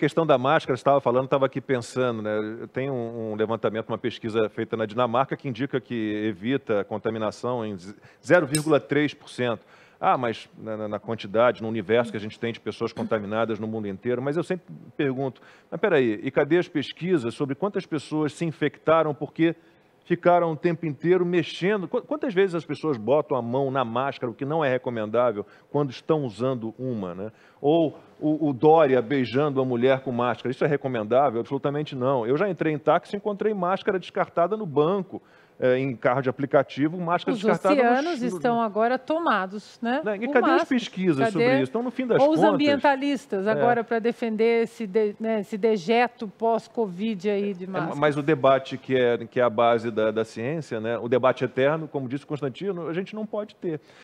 questão da máscara, estava falando, estava aqui pensando, né? Tem um, um, levantamento, uma pesquisa feita na Dinamarca que indica que evita a contaminação em 0,3%. Ah, mas na, na, quantidade, no universo que a gente tem de pessoas contaminadas no mundo inteiro, mas eu sempre pergunto, mas peraí, e cadê as pesquisas sobre quantas pessoas se infectaram porque ficaram o tempo inteiro mexendo. Quantas vezes as pessoas botam a mão na máscara, o que não é recomendável, quando estão usando uma, né? Ou o, o Dória beijando a mulher com máscara, isso é recomendável? Absolutamente não. Eu já entrei em táxi e encontrei máscara descartada no banco é, em carro de aplicativo, máscaras Os descartáveis. Os oceanos estão agora tomados, né? E cadê as pesquisas cadê? sobre isso? Então, no fim das Ou contas... Ou os ambientalistas é. agora para defender esse, de, né, esse dejeto pós-Covid aí de é, é, máscaras. mas o debate que é, que é a base da, da ciência, né? o debate eterno, como disse Constantino, a gente não pode ter.